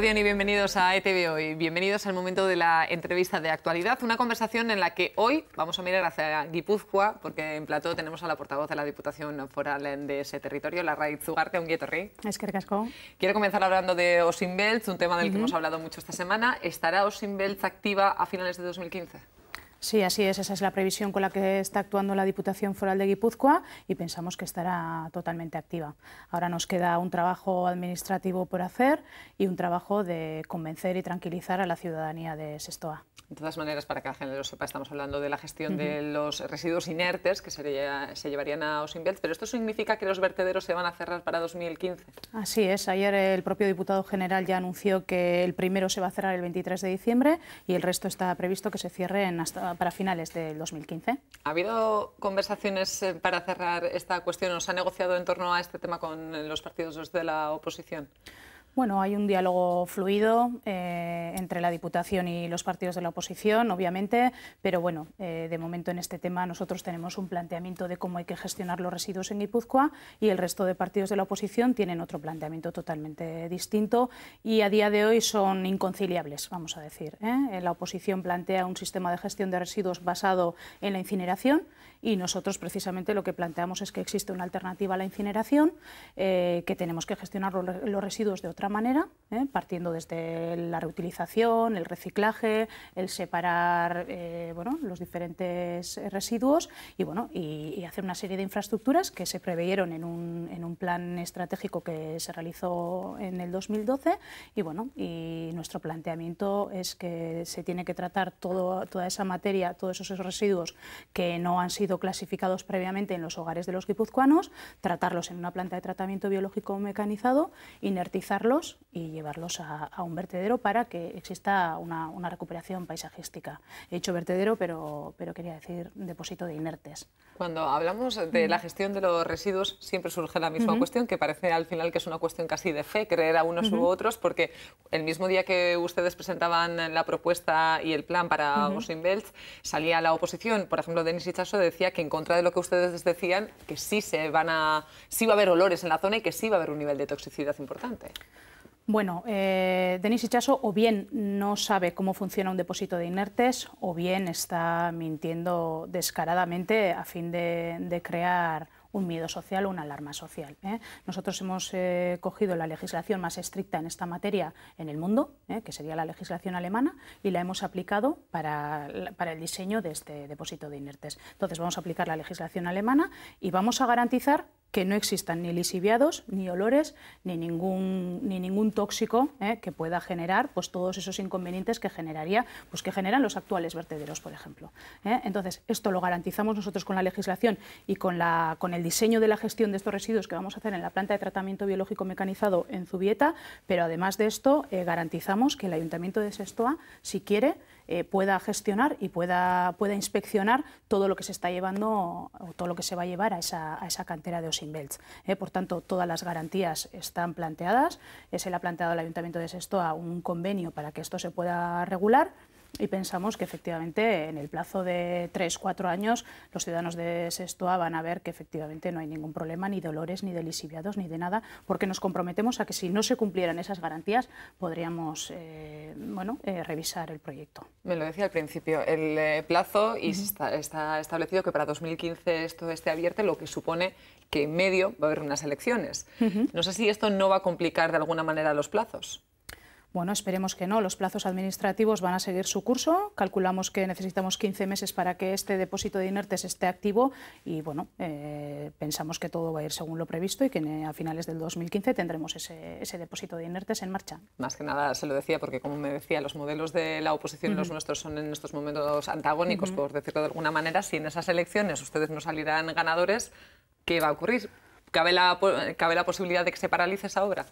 y bienvenidos a ETV Hoy. Bienvenidos al momento de la entrevista de actualidad, una conversación en la que hoy vamos a mirar hacia Guipúzcoa, porque en plató tenemos a la portavoz de la Diputación Foral de ese territorio, la Raíz Zugarte, un rey. Es que Quiero comenzar hablando de Osinbelz, un tema del que hemos hablado mucho esta semana. ¿Estará Osinbelz activa a finales de 2015? Sí, así es. Esa es la previsión con la que está actuando la Diputación Foral de Guipúzcoa y pensamos que estará totalmente activa. Ahora nos queda un trabajo administrativo por hacer y un trabajo de convencer y tranquilizar a la ciudadanía de Sestoa. De todas maneras, para que la gente lo sepa, estamos hablando de la gestión de los residuos inertes que sería, se, llevarían a Osinbelt, pero esto significa que los vertederos se van a cerrar para 2015. Así es, ayer el propio diputado general ya anunció que el primero se va a cerrar el 23 de diciembre y el resto está previsto que se cierren hasta para finales del 2015. ¿Ha habido conversaciones eh, para cerrar esta cuestión? ¿Se ha negociado en torno a este tema con los partidos de la oposición? Bueno, hay un diálogo fluido eh, entre la Diputación y los partidos de la oposición, obviamente, pero bueno, eh, de momento en este tema nosotros tenemos un planteamiento de cómo hay que gestionar los residuos en Guipúzcoa y el resto de partidos de la oposición tienen otro planteamiento totalmente distinto y a día de hoy son inconciliables, vamos a decir. ¿eh? La oposición plantea un sistema de gestión de residuos basado en la incineración y nosotros precisamente lo que planteamos es que existe una alternativa a la incineración, que tenemos que gestionar los residuos de otra manera, ¿eh? partiendo desde la reutilización, el reciclaje, el separar eh, bueno, los diferentes residuos y, bueno, y, hacer una serie de infraestructuras que se preveyeron en un, en un, plan estratégico que se realizó en el 2012 y, bueno, y nuestro planteamiento es que se tiene que tratar toda esa materia, todos esos residuos que no han sido clasificados previamente en los hogares de los guipuzcoanos, tratarlos en una planta de tratamiento biológico mecanizado, inertizarlos y llevarlos a, un vertedero para que exista una, recuperación paisajística. He dicho vertedero, pero, pero quería decir depósito de inertes. Cuando hablamos de la gestión de los residuos, siempre surge la misma cuestión, que parece al final que es una cuestión casi de fe, creer a unos u otros, porque el mismo día que ustedes presentaban la propuesta y el plan para uh salía la oposición, por ejemplo, Denis Hichasso decía que en contra de lo que ustedes decían, que sí se van a, sí va a haber olores en la zona y que sí va a haber un nivel de toxicidad importante. Bueno, eh, Denis Hichaso o bien no sabe cómo funciona un depósito de inertes o bien está mintiendo descaradamente a fin de, crear un miedo social o una alarma social. ¿eh? Nosotros hemos eh, cogido la legislación más estricta en esta materia en el mundo, ¿eh? que sería la legislación alemana, y la hemos aplicado para, para, el diseño de este depósito de inertes. Entonces vamos a aplicar la legislación alemana y vamos a garantizar que no existan ni lisiviados, ni olores, ni ningún, ni ningún tóxico eh, que pueda generar pues, todos esos inconvenientes que generaría, pues que generan los actuales vertederos, por ejemplo. Eh. Entonces, esto lo garantizamos nosotros con la legislación y con, la, con el diseño de la gestión de estos residuos que vamos a hacer en la planta de tratamiento biológico mecanizado en Zubieta, pero además de esto eh, garantizamos que el Ayuntamiento de Sestoa, si quiere, eh, pueda gestionar y pueda, inspeccionar todo lo que se está llevando o todo lo que se va a llevar a esa, cantera de Osinbelts. Eh. por tanto, todas las garantías están planteadas. Eh, se le ha planteado al Ayuntamiento de Sestoa un convenio para que esto se pueda regular y pensamos que efectivamente en el plazo de tres cuatro años los ciudadanos de Sestoa van a ver que efectivamente no hay ningún problema, ni dolores, ni de ni de nada, porque nos comprometemos a que si no se cumplieran esas garantías podríamos eh, bueno, eh, revisar el proyecto. Me lo decía al principio, el eh, plazo y está, está, establecido que para 2015 esto esté abierto, lo que supone que en medio va a haber unas elecciones. No sé si esto no va a complicar de alguna manera los plazos. Bueno, esperemos que no. Los plazos administrativos van a seguir su curso. Calculamos que necesitamos 15 meses para que este depósito de inertes esté activo y, bueno, eh, pensamos que todo va a ir según lo previsto y que eh, a finales del 2015 tendremos ese, depósito de inertes en marcha. Más que nada se lo decía porque, como me decía, los modelos de la oposición y los nuestros son en estos momentos antagónicos, por decirlo de alguna manera. Si en esas elecciones ustedes no salirán ganadores, ¿qué va a ocurrir? cabe la posibilidad de que se paralice esa obra?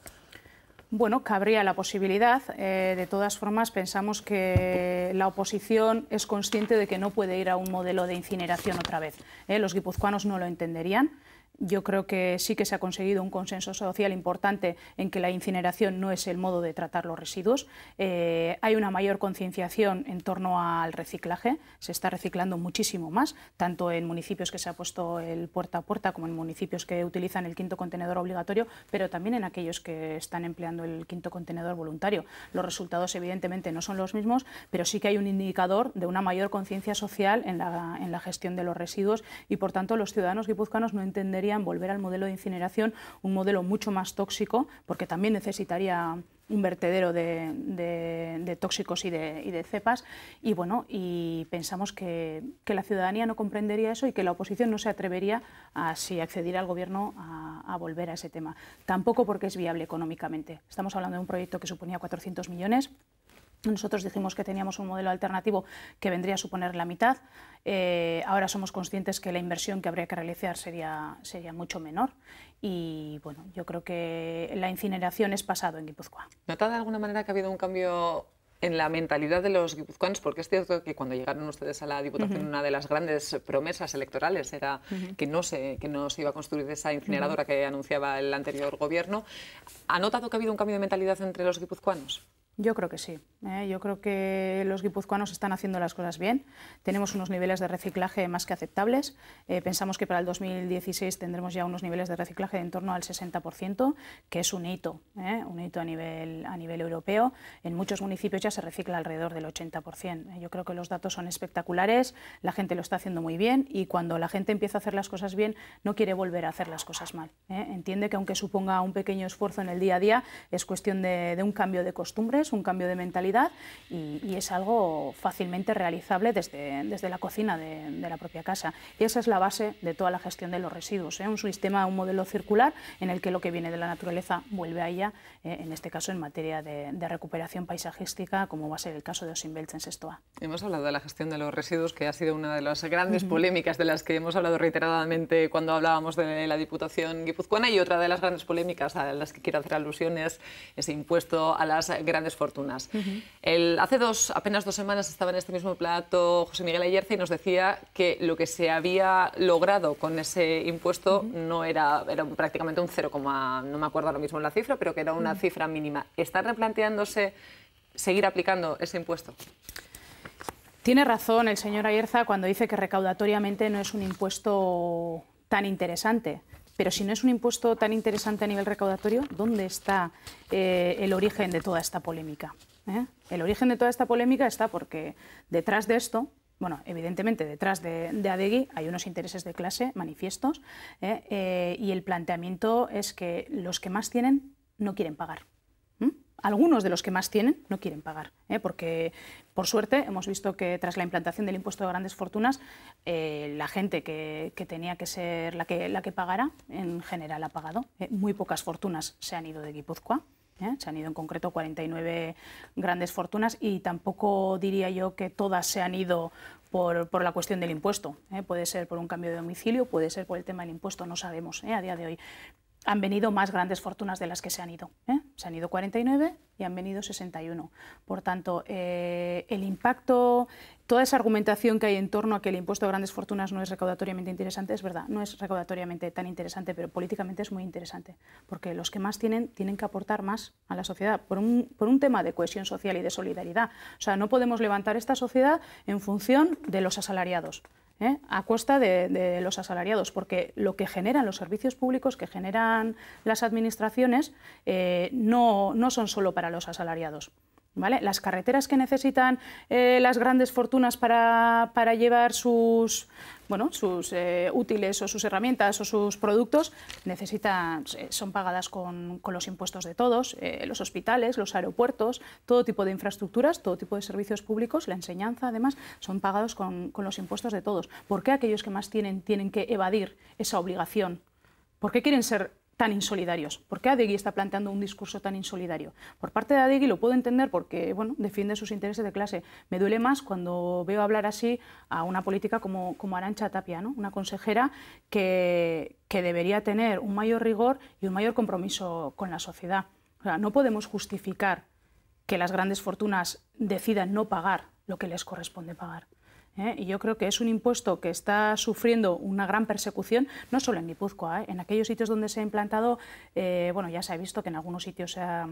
Bueno, cabría la posibilidad. Eh, de todas formas, pensamos que la oposición es consciente de que no puede ir a un modelo de incineración otra vez. ¿eh? los guipuzcoanos no lo entenderían yo creo que sí que se ha conseguido un consenso social importante en que la incineración no es el modo de tratar los residuos. Eh, hay una mayor concienciación en torno al reciclaje. Se está reciclando muchísimo más, tanto en municipios que se ha puesto el puerta a puerta como en municipios que utilizan el quinto contenedor obligatorio, pero también en aquellos que están empleando el quinto contenedor voluntario. Los resultados evidentemente no son los mismos, pero sí que hay un indicador de una mayor conciencia social en la, gestión de los residuos y por tanto los ciudadanos guipuzcoanos no entenderían en volver al modelo de incineración, un modelo mucho más tóxico, porque también necesitaría un vertedero de, tóxicos y de, cepas y bueno y pensamos que, la ciudadanía no comprendería eso y que la oposición no se atrevería a si accediera al gobierno a, a, volver a ese tema tampoco porque es viable económicamente estamos hablando de un proyecto que suponía 400 millones nosotros dijimos que teníamos un modelo alternativo que vendría a suponer la mitad. Eh, ahora somos conscientes que la inversión que habría que realizar sería, mucho menor. Y bueno, yo creo que la incineración es pasado en Guipúzcoa. ¿Nota de alguna manera que ha habido un cambio en la mentalidad de los guipuzcoanos, porque es cierto que cuando llegaron ustedes a la Diputación una de las grandes promesas electorales era que, no se, que no se iba a construir esa incineradora que anunciaba el anterior gobierno. ¿Ha notado que ha habido un cambio de mentalidad entre los guipuzcoanos? Yo creo que sí. ¿eh? Yo creo que los guipuzcoanos están haciendo las cosas bien. Tenemos unos niveles de reciclaje más que aceptables. Eh, pensamos que para el 2016 tendremos ya unos niveles de reciclaje de en torno al 60%, que es un hito, ¿eh? un hito a nivel, a nivel europeo. En muchos municipios ya se recicla alrededor del 80%. Yo creo que los datos son espectaculares, la gente lo está haciendo muy bien y cuando la gente empieza a hacer las cosas bien no quiere volver a hacer las cosas mal. Entiende que aunque suponga un pequeño esfuerzo en el día a día, es cuestión de un cambio de costumbres un cambio de mentalidad y, es algo fácilmente realizable desde, desde la cocina de, la propia casa. Y esa es la base de toda la gestión de los residuos, ¿eh? un sistema, un modelo circular en el que lo que viene de la naturaleza vuelve a ella, eh, en este caso en materia de, recuperación paisajística, como va a ser el caso de Osimbelts en Sestoa. Hemos hablado de la gestión de los residuos, que ha sido una de las grandes polémicas de las que hemos hablado reiteradamente cuando hablábamos de la Diputación guipuzcoana y otra de las grandes polémicas a las que quiero hacer alusiones, ese impuesto a las grandes fortunas. hace dos, apenas dos semanas estaba en este mismo plato José Miguel Ayerza y nos decía que lo que se había logrado con ese impuesto no era, prácticamente un cero, no me acuerdo ahora mismo la cifra, pero que era una cifra mínima. ¿Está replanteándose seguir aplicando ese impuesto? Tiene razón el señor Ayerza cuando dice que recaudatoriamente no es un impuesto tan interesante. Pero si no es un impuesto tan interesante a nivel recaudatorio, ¿dónde está eh, el origen de toda esta polémica? ¿Eh? El origen de toda esta polémica está porque detrás de esto, bueno, evidentemente detrás de, de Adegui hay unos intereses de clase manifiestos ¿eh? y el planteamiento es que los que más tienen no quieren pagar. ¿Mm? Algunos de los que más tienen no quieren pagar, porque por suerte, hemos visto que tras la implantación del impuesto de grandes fortunas, eh, la gente que, tenía que ser la que, la que pagara, en general ha pagado. Eh, muy pocas fortunas se han ido de Guipúzcoa. ¿eh? Se han ido en concreto 49 grandes fortunas y tampoco diría yo que todas se han ido por, la cuestión del impuesto. Puede ser por un cambio de domicilio, puede ser por el tema del impuesto, no sabemos a día de hoy han venido más grandes fortunas de las que se han ido. ¿eh? Se han ido 49 y han venido 61. Por tanto, eh, el impacto, toda esa argumentación que hay en torno a que el impuesto a grandes fortunas no es recaudatoriamente interesante, es verdad, no es recaudatoriamente tan interesante, pero políticamente es muy interesante, porque los que más tienen tienen que aportar más a la sociedad, por un, por un tema de cohesión social y de solidaridad. O sea, no podemos levantar esta sociedad en función de los asalariados. ¿eh? a costa de, los asalariados, porque lo que generan los servicios públicos que generan las administraciones eh, no, no son solo para los asalariados. Las carreteras que necesitan eh, las grandes fortunas para, llevar sus, bueno, sus eh, útiles o sus herramientas o sus productos necesitan, eh, son pagadas con, los impuestos de todos, los hospitales, los aeropuertos, todo tipo de infraestructuras, todo tipo de servicios públicos, la enseñanza además, son pagados con, con los impuestos de todos. ¿Por qué aquellos que más tienen tienen que evadir esa obligación? ¿Por qué quieren ser tan insolidarios. ¿Por qué Adegui está planteando un discurso tan insolidario? Por parte de Adegui lo puedo entender porque bueno, defiende sus intereses de clase. Me duele más cuando veo hablar así a una política como, como Arancha Tapia, ¿no? una consejera que, que debería tener un mayor rigor y un mayor compromiso con la sociedad. no podemos justificar que las grandes fortunas decidan no pagar lo que les corresponde pagar. ¿eh? y yo creo que es un impuesto que está sufriendo una gran persecución, no solo en Guipúzcoa, ¿eh? en aquellos sitios donde se ha implantado, eh, bueno, ya se ha visto que en algunos sitios se ha,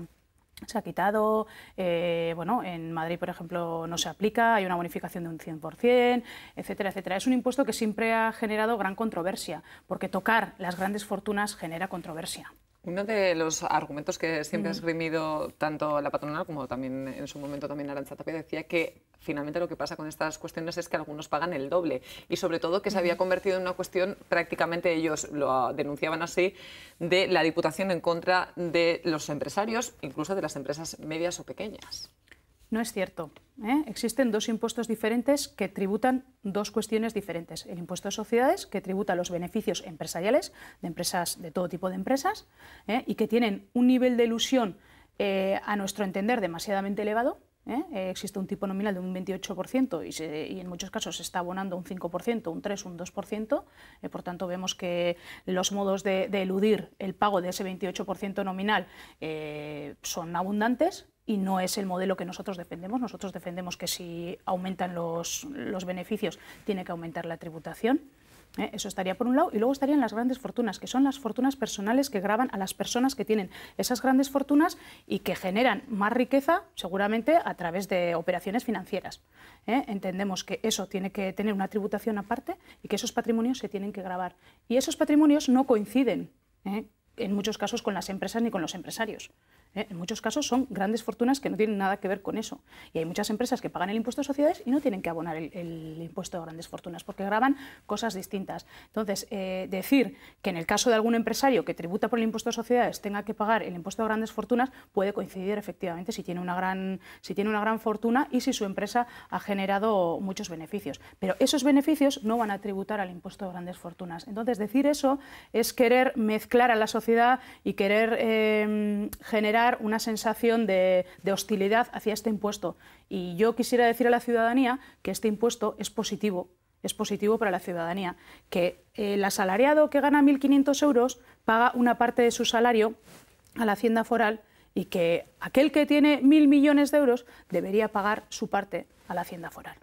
quitado, bueno, en Madrid, por ejemplo, no se aplica, hay una bonificación de un 100%, etcétera, etcétera. Es un impuesto que siempre ha generado gran controversia, porque tocar las grandes fortunas genera controversia. Uno de los argumentos que siempre ha mm. esgrimido tanto la patronal como también en su momento también Arancha Tapia decía que finalmente lo que pasa con estas cuestiones es que algunos pagan el doble y sobre todo que se había mm. convertido en una cuestión prácticamente ellos lo denunciaban así de la diputación en contra de los empresarios, incluso de las empresas medias o pequeñas. No es cierto. ¿eh? Existen dos impuestos diferentes que tributan dos cuestiones diferentes. El impuesto de sociedades, que tributa los beneficios empresariales de empresas, de todo tipo de empresas, ¿eh? y que tienen un nivel de ilusión, eh, a nuestro entender, demasiadamente elevado. Existe un tipo nominal de un 28% y, en muchos casos se está abonando un 5%, un 3, un 2%. por tanto, vemos que los modos de, de, eludir el pago de ese 28% nominal son abundantes y no es el modelo que nosotros defendemos. Nosotros defendemos que si aumentan los, beneficios, tiene que aumentar la tributación. ¿eh? Eso estaría por un lado. Y luego estarían las grandes fortunas, que son las fortunas personales que graban a las personas que tienen esas grandes fortunas y que generan más riqueza, seguramente, a través de operaciones financieras. ¿eh? Entendemos que eso tiene que tener una tributación aparte y que esos patrimonios se tienen que grabar. Y esos patrimonios no coinciden. ¿eh? en muchos casos con las empresas ni con los empresarios. ¿eh? En muchos casos son grandes fortunas que no tienen nada que ver con eso. Y hay muchas empresas que pagan el impuesto de sociedades y no tienen que abonar el, impuesto de grandes fortunas porque graban cosas distintas. Entonces, eh, decir que en el caso de algún empresario que tributa por el impuesto de sociedades tenga que pagar el impuesto de grandes fortunas puede coincidir efectivamente si tiene una gran, si tiene una gran fortuna y si su empresa ha generado muchos beneficios. Pero esos beneficios no van a tributar al impuesto de grandes fortunas. Entonces, decir eso es querer mezclar a la sociedad y querer eh, generar una sensación de, hostilidad hacia este impuesto. Y yo quisiera decir a la ciudadanía que este impuesto es positivo, es positivo para la ciudadanía, que el asalariado que gana 1.500 euros paga una parte de su salario a la hacienda foral y que aquel que tiene 1.000 millones de euros debería pagar su parte a la hacienda foral.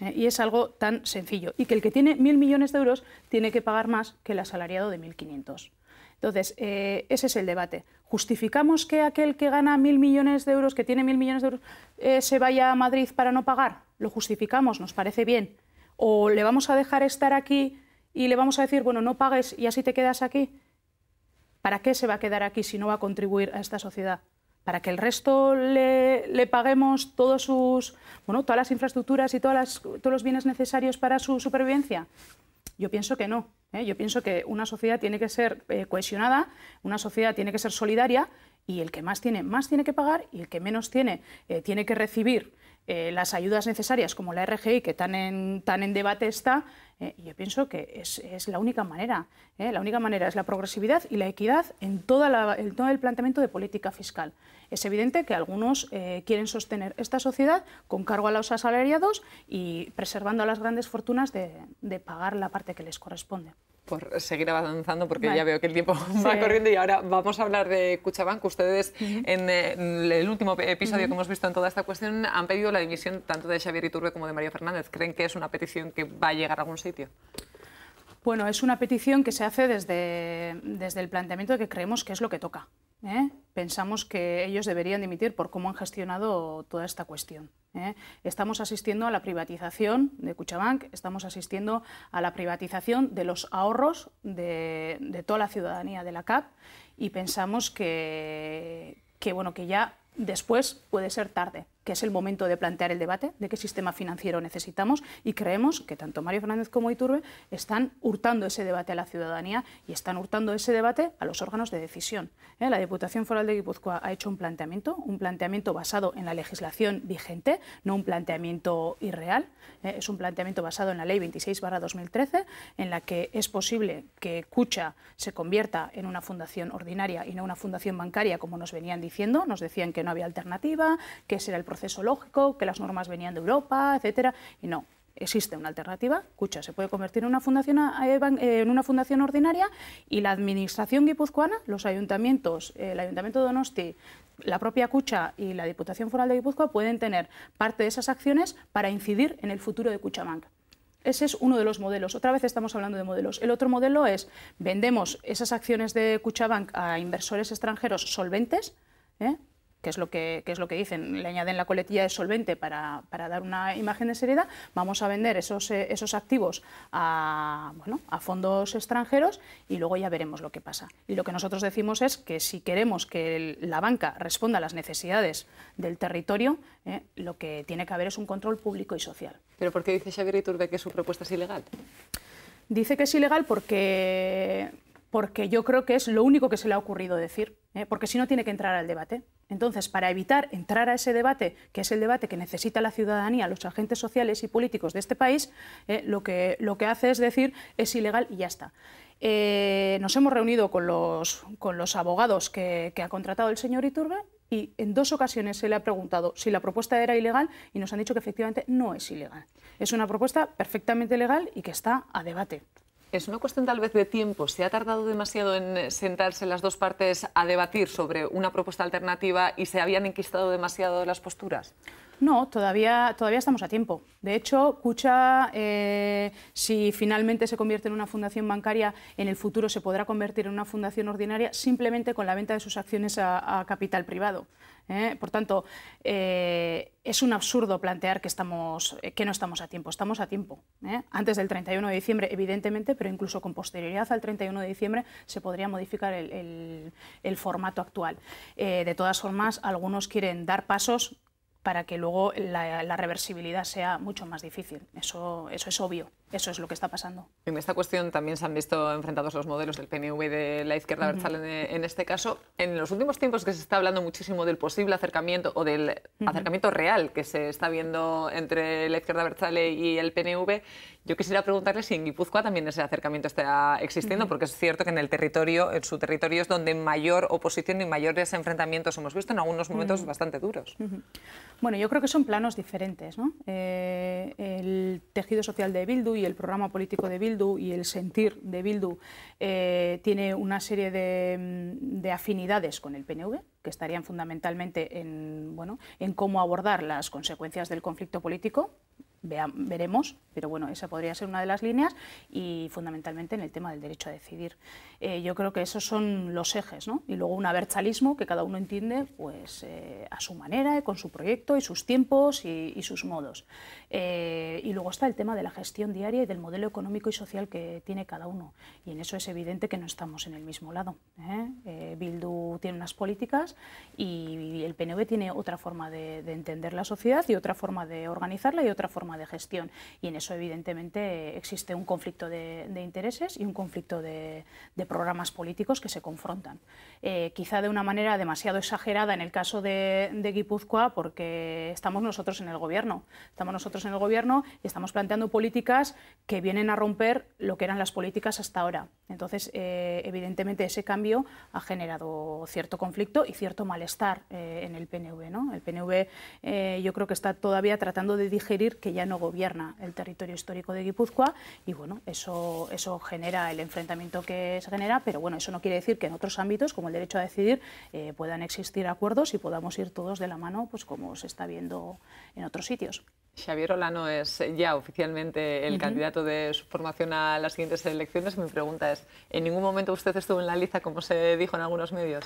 Eh, y es algo tan sencillo. Y que el que tiene 1.000 millones de euros tiene que pagar más que el asalariado de 1.500. Entonces, eh, ese es el debate. ¿Justificamos que aquel que gana mil millones de euros, que tiene mil millones de euros, eh, se vaya a Madrid para no pagar? ¿Lo justificamos? ¿Nos parece bien? ¿O le vamos a dejar estar aquí y le vamos a decir, bueno, no pagues y así te quedas aquí? ¿Para qué se va a quedar aquí si no va a contribuir a esta sociedad? para que el resto le, paguemos todos sus, bueno, todas las infraestructuras y todas todos los bienes necesarios para su supervivencia? Yo pienso que no. ¿eh? Yo pienso que una sociedad tiene que ser eh, cohesionada, una sociedad tiene que ser solidaria y el que más tiene, más tiene que pagar y el que menos tiene, eh, tiene que recibir. Eh, las ayudas necesarias como la RGI, que tan en, debate está, y eh, yo pienso que es, es la única manera. Eh, la única manera es la progresividad y la equidad en, todo el planteamiento de política fiscal. Es evidente que algunos quieren sostener esta sociedad con cargo a los asalariados y preservando a las grandes fortunas de pagar la parte que les corresponde por seguir avanzando porque ya veo que el tiempo va corriendo y ahora vamos a hablar de Cuchabank. Ustedes en, el último episodio que hemos visto en toda esta cuestión han pedido la dimisión tanto de Xavier Iturbe como de María Fernández. ¿Creen que es una petición que va a llegar a algún sitio? Bueno, es una petición que se hace desde, el planteamiento de que creemos que es lo que toca. ¿eh? Pensamos que ellos deberían dimitir por cómo han gestionado toda esta cuestión. ¿eh? Estamos asistiendo a la privatización de Cuchabank, estamos asistiendo a la privatización de los ahorros de, toda la ciudadanía de la CAP y pensamos que, bueno, que ya después puede ser tarde que es el momento de plantear el debate de qué sistema financiero necesitamos y creemos que tanto Mario Fernández como Iturbe están hurtando ese debate a la ciudadanía y están hurtando ese debate a los órganos de decisión. ¿eh? La Diputación Foral de Guipúzcoa ha hecho un planteamiento, un planteamiento basado en la legislación vigente, no un planteamiento irreal, ¿eh? es un planteamiento basado en la Ley 26-2013, en la que es posible que Cucha se convierta en una fundación ordinaria y no una fundación bancaria, como nos venían diciendo, nos decían que no había alternativa, que ese el proceso proceso lógico, que las normas venían de Europa, etcétera, y no. Existe una alternativa, Cucha se puede convertir en una, fundación, eh, eh, en una fundación ordinaria y la administración guipuzcoana, los ayuntamientos, el ayuntamiento de Donosti, la propia Cucha y la Diputación Foral de Guipúzcoa pueden tener parte de esas acciones para incidir en el futuro de Cuchamanca. Ese es uno de los modelos. Otra vez estamos hablando de modelos. El otro modelo es vendemos esas acciones de Cuchabank a inversores extranjeros solventes, ¿eh? que es lo que, es lo que dicen, le añaden la coletilla de solvente para, dar una imagen de seriedad, vamos a vender esos, eh, esos activos a, bueno, a fondos extranjeros y luego ya veremos lo que pasa. Y lo que nosotros decimos es que si queremos que la banca responda a las necesidades del territorio, eh, lo que tiene que haber es un control público y social. ¿Pero por qué dice Xavier Iturbe que su propuesta es ilegal? Dice que es ilegal porque, porque yo creo que es lo único que se le ha ocurrido decir ¿eh? porque si no tiene que entrar al debate. Entonces, para evitar entrar a ese debate, que es el debate que necesita la ciudadanía, los agentes sociales y políticos de este país, ¿eh? lo, que, lo que hace es decir es ilegal y ya está. Eh, nos hemos reunido con los, abogados que, que, ha contratado el señor Iturbe y en dos ocasiones se le ha preguntado si la propuesta era ilegal y nos han dicho que efectivamente no es ilegal. Es una propuesta perfectamente legal y que está a debate. Es una cuestión tal vez de tiempo. ¿Se ha tardado demasiado en eh, sentarse las dos partes a debatir sobre una propuesta alternativa y se habían enquistado demasiado las posturas? No, todavía, todavía estamos a tiempo. De hecho, Cucha, eh, si finalmente se convierte en una fundación bancaria, en el futuro se podrá convertir en una fundación ordinaria simplemente con la venta de sus acciones a, capital privado. ¿eh? Por tanto, eh, es un absurdo plantear que, estamos, que no estamos a tiempo. Estamos a tiempo. Antes del 31 de diciembre, evidentemente, pero incluso con posterioridad al 31 de diciembre se podría modificar el formato actual. de todas formas, algunos quieren dar pasos para que luego la, reversibilidad sea mucho más difícil. Eso, eso es obvio, eso es lo que está pasando. En esta cuestión también se han visto enfrentados los modelos del PNV de la izquierda uh en, este caso. En los últimos tiempos que se está hablando muchísimo del posible acercamiento o del acercamiento real que se está viendo entre la izquierda y el PNV, yo quisiera preguntarle si en Guipúzcoa también ese acercamiento está existiendo, porque es cierto que en el territorio, en su territorio es donde mayor oposición y mayores enfrentamientos hemos visto en algunos momentos bastante duros. Bueno, yo creo que son planos diferentes. Eh, el tejido social de Bildu y el programa político de Bildu y el sentir de Bildu eh, tiene una serie de, mm, de afinidades con el PNV, que estarían fundamentalmente en, bueno, en cómo abordar las consecuencias del conflicto político, veremos, pero bueno, esa podría ser una de las líneas y fundamentalmente en el tema del derecho a decidir. Eh, yo creo que esos son los ejes, Y luego un abertzalismo que cada uno entiende pues eh, a su manera, eh, con su proyecto y sus tiempos y, sus modos. y luego está el tema de la gestión diaria y del modelo económico y social que tiene cada uno. Y en eso es evidente que no estamos en el mismo lado. Bildu tiene unas políticas y, el PNV tiene otra forma de, de entender la sociedad y otra forma de organizarla y otra forma de gestión. Y en eso, evidentemente, existe un conflicto de, intereses y un conflicto de, programas políticos que se confrontan. Eh, quizá de una manera demasiado exagerada en el caso de, Guipúzcoa, porque estamos nosotros en el gobierno. Estamos nosotros en el gobierno y estamos planteando políticas que vienen a romper lo que eran las políticas hasta ahora. Entonces, eh, evidentemente, ese cambio ha generado cierto conflicto y cierto malestar eh, en el PNV. ¿no? El PNV yo creo que está todavía tratando de digerir que ya no gobierna el territorio histórico de Guipúzcoa y bueno, eso, eso genera el enfrentamiento que se genera, pero bueno, eso no quiere decir que en otros ámbitos, como el derecho a decidir, eh, puedan existir acuerdos y podamos ir todos de la mano, pues como se está viendo en otros sitios. Xavier Olano es ya oficialmente el candidato de su formación a las siguientes elecciones. Mi pregunta es, ¿en ningún momento usted estuvo en la lista, como se dijo en algunos medios?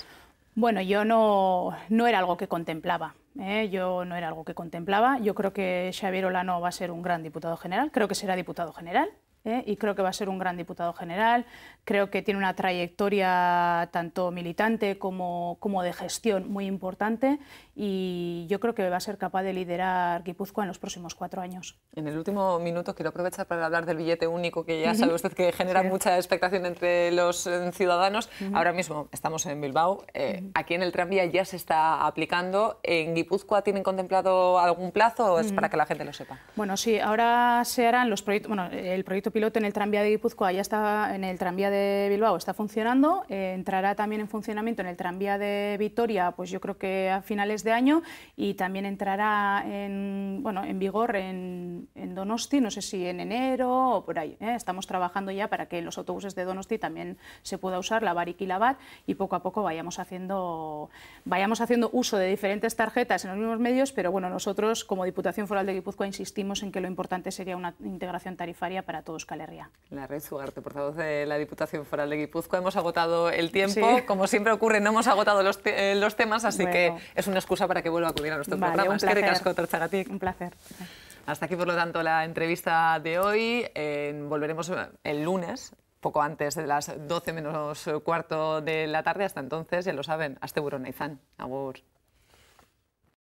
Bueno, yo no, no era algo que contemplaba. ¿eh? Yo no era algo que contemplaba. Yo creo que Xavier Olano va a ser un gran diputado general. Creo que será diputado general. ¿eh? y creo que va a ser un gran diputado general. Creo que tiene una trayectoria tanto militante como, como de gestión muy importante y yo creo que va a ser capaz de liderar Guipúzcoa en los próximos cuatro años. En el último minuto quiero aprovechar para hablar del billete único que ya sabe usted que genera mucha expectación entre los eh, ciudadanos. Ahora mismo estamos en Bilbao, eh, aquí en el tranvía ya se está aplicando. ¿En Guipúzcoa tienen contemplado algún plazo o es para que la gente lo sepa? Bueno, sí, ahora se harán los proyectos, bueno, el proyecto piloto en el tranvía de Guipúzcoa ya está, en el tranvía de Bilbao está funcionando, eh, entrará también en funcionamiento en el tranvía de Vitoria, pues yo creo que a finales de año y también entrará en, bueno, en vigor en, Donosti, no sé si en enero o por ahí. ¿eh? Estamos trabajando ya para que en los autobuses de Donosti también se pueda usar la barik y la BAT y poco a poco vayamos haciendo, vayamos haciendo uso de diferentes tarjetas en los mismos medios, pero bueno, nosotros como Diputación Foral de Guipúzcoa insistimos en que lo importante sería una integración tarifaria para todos Euskal La Red por portavoz de la Diputación Foral de Guipúzcoa. Hemos agotado el tiempo. Como siempre ocurre, no hemos agotado los, eh, temas, así que es una excusa para que vuelva a acudir a nuestro programa. Un placer. Hasta aquí, por lo tanto, la entrevista de hoy. volveremos eh, el lunes poco antes de las 12 menos cuarto de la tarde. Hasta entonces, ya lo saben, hasta buronaizan Agur.